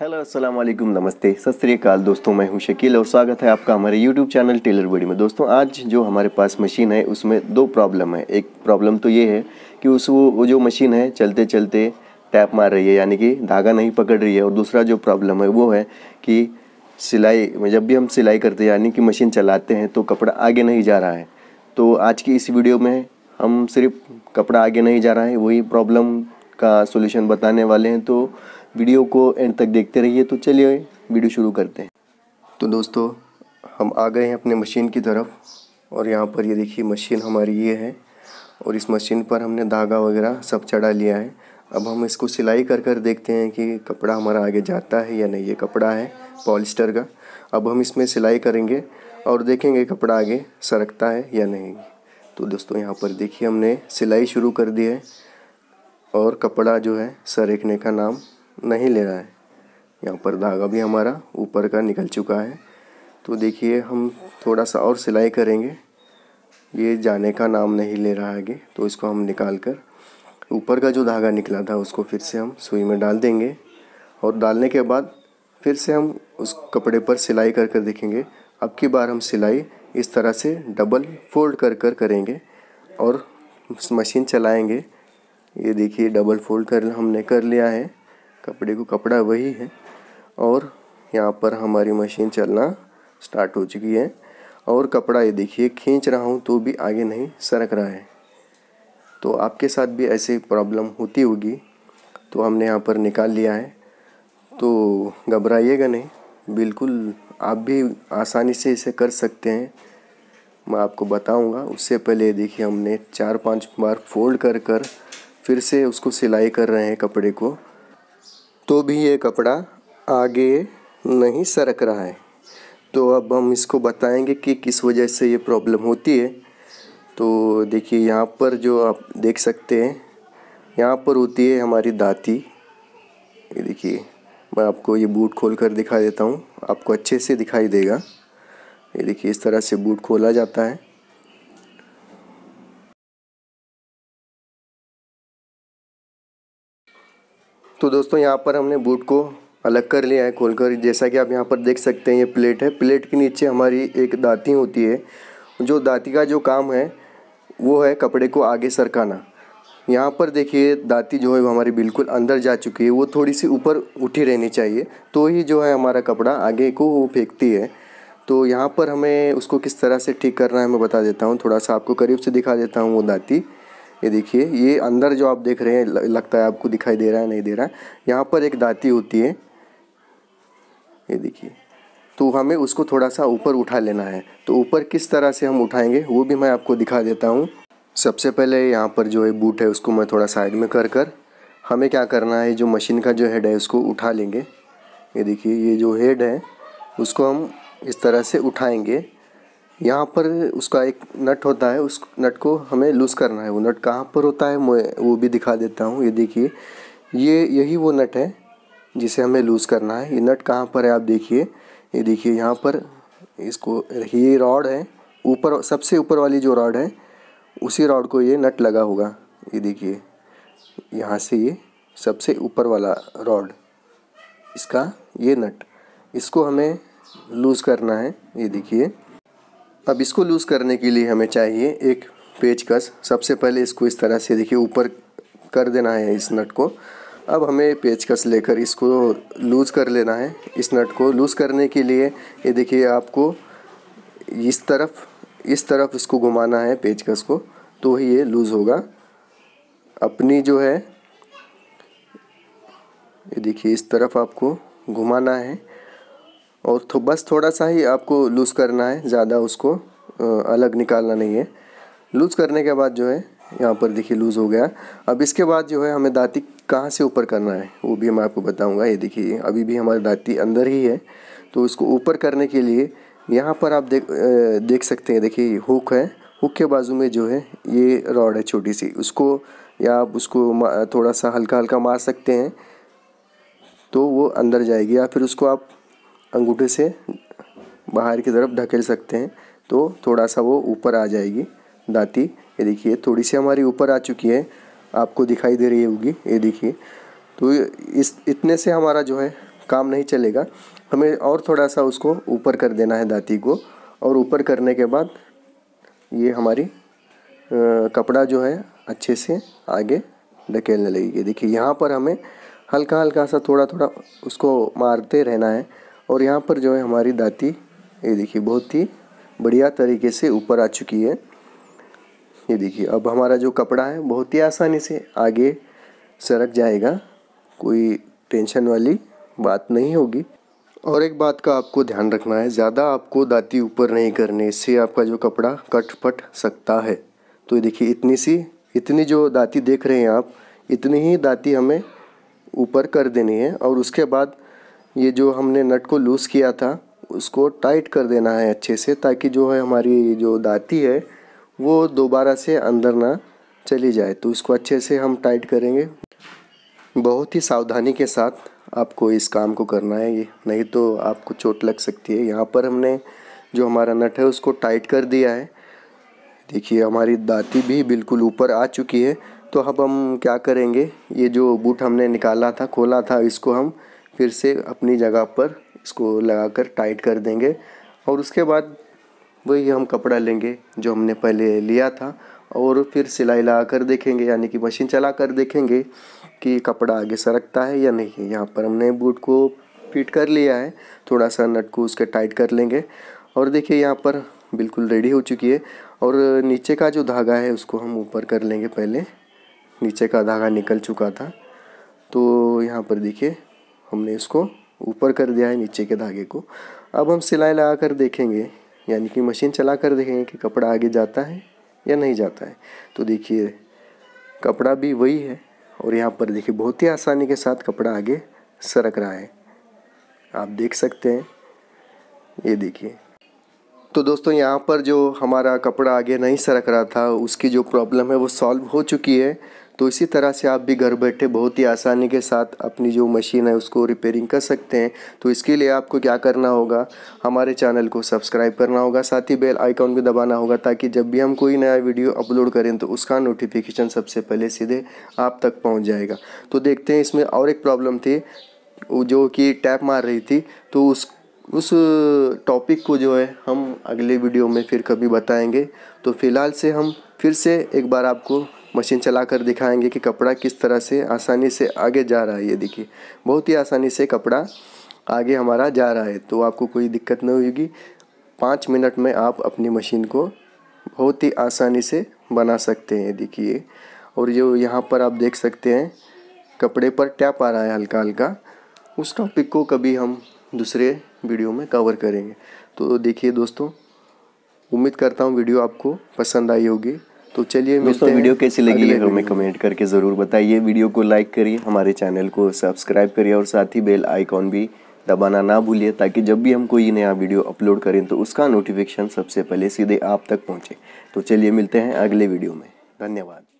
hello अस्सलाम वालेकुम नमस्ते सत श्रीकाल दोस्तों मैं हूं शकील और स्वागत है आपका हमारे यूट्यूब चैनल टेलर बॉडी में दोस्तों आज जो हमारे पास मशीन है उसमें दो प्रॉब्लम है एक प्रॉब्लम तो ये है कि उस वो जो मशीन है चलते चलते टैप मार रही है यानी कि धागा नहीं पकड़ रही है और दूसरा जो प्रॉब्लम है वो है कि सिलाई जब भी हम सिलाई करते हैं यानी कि मशीन चलाते हैं तो कपड़ा आगे नहीं जा रहा है तो आज की इस वीडियो में हम सिर्फ कपड़ा आगे नहीं जा रहा है वही प्रॉब्लम का सोल्यूशन बताने वाले हैं तो वीडियो को एंड तक देखते रहिए तो चलिए वीडियो शुरू करते हैं तो दोस्तों हम आ गए हैं अपने मशीन की तरफ और यहाँ पर ये देखिए मशीन हमारी ये है और इस मशीन पर हमने धागा वगैरह सब चढ़ा लिया है अब हम इसको सिलाई कर कर देखते हैं कि कपड़ा हमारा आगे जाता है या नहीं ये कपड़ा है पॉलिस्टर का अब हम इसमें सिलाई करेंगे और देखेंगे कपड़ा आगे सरकता है या नहीं तो दोस्तों यहाँ पर देखिए हमने सिलाई शुरू कर दी है और कपड़ा जो है सरकने का नाम नहीं ले रहा है यहाँ पर धागा भी हमारा ऊपर का निकल चुका है तो देखिए हम थोड़ा सा और सिलाई करेंगे ये जाने का नाम नहीं ले रहा आगे तो इसको हम निकाल कर ऊपर का जो धागा निकला था उसको फिर से हम सुई में डाल देंगे और डालने के बाद फिर से हम उस कपड़े पर सिलाई कर कर देखेंगे अब की बार हम सिलाई इस तरह से डबल फोल्ड कर कर करेंगे और मशीन चलाएंगे ये देखिए डबल फोल्ड कर हमने कर लिया है कपड़े को कपड़ा वही है और यहाँ पर हमारी मशीन चलना स्टार्ट हो चुकी है और कपड़ा ये देखिए खींच रहा हूँ तो भी आगे नहीं सरक रहा है तो आपके साथ भी ऐसी प्रॉब्लम होती होगी तो हमने यहाँ पर निकाल लिया है तो घबराइएगा नहीं बिल्कुल आप भी आसानी से इसे कर सकते हैं मैं आपको बताऊंगा उससे पहले देखिए हमने चार पांच बार फोल्ड कर कर फिर से उसको सिलाई कर रहे हैं कपड़े को तो भी ये कपड़ा आगे नहीं सरक रहा है तो अब हम इसको बताएंगे कि किस वजह से ये प्रॉब्लम होती है तो देखिए यहाँ पर जो आप देख सकते हैं यहाँ पर होती है हमारी दाती ये देखिए मैं आपको ये बूट खोल कर दिखा देता हूँ आपको अच्छे से दिखाई देगा ये देखिए इस तरह से बूट खोला जाता है तो दोस्तों यहाँ पर हमने बूट को अलग कर लिया है खोलकर जैसा कि आप यहाँ पर देख सकते हैं ये प्लेट है प्लेट के नीचे हमारी एक दाती होती है जो दाती का जो काम है वो है कपड़े को आगे सरकाना यहाँ पर देखिए दाती जो है वो हमारी बिल्कुल अंदर जा चुकी है वो थोड़ी सी ऊपर उठी रहनी चाहिए तो ही जो है हमारा कपड़ा आगे को वो फेंकती है तो यहाँ पर हमें उसको किस तरह से ठीक करना है मैं बता देता हूँ थोड़ा सा आपको करीब से दिखा देता हूँ वो दाती ये देखिए ये अंदर जो आप देख रहे हैं लगता है आपको दिखाई दे रहा है नहीं दे रहा है यहाँ पर एक दाती होती है ये देखिए तो हमें उसको थोड़ा सा ऊपर उठा लेना है तो ऊपर किस तरह से हम उठाएंगे वो भी मैं आपको दिखा देता हूँ सबसे पहले यहाँ पर जो है बूट है उसको मैं थोड़ा साइड में कर कर हमें क्या करना है जो मशीन का जो हेड है उसको उठा लेंगे ये देखिए ये जो हेड है उसको हम इस तरह से उठाएंगे यहाँ पर उसका एक नट होता है उस नट को हमें लूज़ करना है वो नट कहाँ पर होता है मैं वो भी दिखा देता हूँ ये देखिए ये यही वो नट है जिसे हमें लूज़ करना है ये नट कहाँ पर है आप देखिए ये देखिए यहाँ पर इसको ये रॉड है ऊपर सबसे ऊपर वाली जो रॉड है उसी रॉड को ये नट लगा होगा ये देखिए यहाँ से ये सबसे ऊपर वाला रॉड इसका ये नट इसको हमें लूज़ करना है ये देखिए अब इसको लूज़ करने के लिए हमें चाहिए एक पेचकस सबसे पहले इसको इस तरह से देखिए ऊपर कर देना है इस नट को अब हमें पेचकस लेकर इसको लूज़ कर लेना है इस नट को लूज़ करने के लिए ये देखिए आपको इस तरफ इस तरफ इसको घुमाना है पेचकस को तो ही ये लूज़ होगा अपनी जो है ये देखिए इस तरफ आपको घुमाना है और तो बस थोड़ा सा ही आपको लूज़ करना है ज़्यादा उसको अलग निकालना नहीं है लूज़ करने के बाद जो है यहाँ पर देखिए लूज़ हो गया अब इसके बाद जो है हमें दाती कहाँ से ऊपर करना है वो भी मैं आपको बताऊँगा ये देखिए अभी भी हमारी दाती अंदर ही है तो इसको ऊपर करने के लिए यहाँ पर आप देख देख सकते हैं देखिए हुक है हुक के बाजू में जो है ये रॉड है छोटी सी उसको या आप उसको थोड़ा सा हल्का हल्का मार सकते हैं तो वो अंदर जाएगी या फिर उसको आप अंगूठे से बाहर की तरफ ढकेल सकते हैं तो थोड़ा सा वो ऊपर आ जाएगी दाती ये देखिए थोड़ी सी हमारी ऊपर आ चुकी है आपको दिखाई दे रही होगी ये देखिए तो इस इतने से हमारा जो है काम नहीं चलेगा हमें और थोड़ा सा उसको ऊपर कर देना है दाती को और ऊपर करने के बाद ये हमारी आ, कपड़ा जो है अच्छे से आगे ढकेलने लगेगी देखिए यहाँ पर हमें हल्का हल्का सा थोड़ा थोड़ा उसको मारते रहना है और यहाँ पर जो है हमारी दाती ये देखिए बहुत ही बढ़िया तरीके से ऊपर आ चुकी है ये देखिए अब हमारा जो कपड़ा है बहुत ही आसानी से आगे सरक जाएगा कोई टेंशन वाली बात नहीं होगी और एक बात का आपको ध्यान रखना है ज़्यादा आपको दाती ऊपर नहीं करने इससे आपका जो कपड़ा कट फट सकता है तो ये देखिए इतनी सी इतनी जो दाती देख रहे हैं आप इतनी ही दाती हमें ऊपर कर देनी है और उसके बाद ये जो हमने नट को लूज़ किया था उसको टाइट कर देना है अच्छे से ताकि जो है हमारी जो दाती है वो दोबारा से अंदर ना चली जाए तो इसको अच्छे से हम टाइट करेंगे बहुत ही सावधानी के साथ आपको इस काम को करना है ये नहीं तो आपको चोट लग सकती है यहाँ पर हमने जो हमारा नट है उसको टाइट कर दिया है देखिए हमारी दाती भी बिल्कुल ऊपर आ चुकी है तो अब हम क्या करेंगे ये जो बूट हमने निकाला था खोला था इसको हम फिर से अपनी जगह पर इसको लगाकर टाइट कर देंगे और उसके बाद वही हम कपड़ा लेंगे जो हमने पहले लिया था और फिर सिलाई लगा कर देखेंगे यानी कि मशीन चला कर देखेंगे कि कपड़ा आगे सरकता है या नहीं यहाँ पर हमने बूट को फिट कर लिया है थोड़ा सा नट को उसके टाइट कर लेंगे और देखिए यहाँ पर बिल्कुल रेडी हो चुकी है और नीचे का जो धागा है उसको हम ऊपर कर लेंगे पहले नीचे का धागा निकल चुका था तो यहाँ पर देखिए हमने इसको ऊपर कर दिया है नीचे के धागे को अब हम सिलाई लगा कर देखेंगे यानी कि मशीन चला कर देखेंगे कि कपड़ा आगे जाता है या नहीं जाता है तो देखिए कपड़ा भी वही है और यहाँ पर देखिए बहुत ही आसानी के साथ कपड़ा आगे सरक रहा है आप देख सकते हैं ये देखिए तो दोस्तों यहाँ पर जो हमारा कपड़ा आगे नहीं सरक रहा था उसकी जो प्रॉब्लम है वो सॉल्व हो चुकी है तो इसी तरह से आप भी घर बैठे बहुत ही आसानी के साथ अपनी जो मशीन है उसको रिपेयरिंग कर सकते हैं तो इसके लिए आपको क्या करना होगा हमारे चैनल को सब्सक्राइब करना होगा साथ ही बेल आइकॉन भी दबाना होगा ताकि जब भी हम कोई नया वीडियो अपलोड करें तो उसका नोटिफिकेशन सबसे पहले सीधे आप तक पहुँच जाएगा तो देखते हैं इसमें और एक प्रॉब्लम थी जो कि टैप मार रही थी तो उस उस टॉपिक को जो है हम अगले वीडियो में फिर कभी बताएंगे तो फ़िलहाल से हम फिर से एक बार आपको मशीन चला कर दिखाएंगे कि कपड़ा किस तरह से आसानी से आगे जा रहा है ये देखिए बहुत ही आसानी से कपड़ा आगे हमारा जा रहा है तो आपको कोई दिक्कत नहीं होगी पाँच मिनट में आप अपनी मशीन को बहुत ही आसानी से बना सकते हैं देखिए और जो यहाँ पर आप देख सकते हैं कपड़े पर टैप आ रहा है हल्का हल्का उस टॉपिक को कभी हम दूसरे वीडियो में कवर करेंगे तो देखिए दोस्तों उम्मीद करता हूँ वीडियो आपको पसंद आई होगी तो चलिए दोस्तों वीडियो कैसी लगी है हमें कमेंट करके ज़रूर बताइए वीडियो को लाइक करिए हमारे चैनल को सब्सक्राइब करिए और साथ ही बेल आइकॉन भी दबाना ना भूलिए ताकि जब भी हम कोई नया वीडियो अपलोड करें तो उसका नोटिफिकेशन सबसे पहले सीधे आप तक पहुंचे तो चलिए मिलते हैं अगले वीडियो में धन्यवाद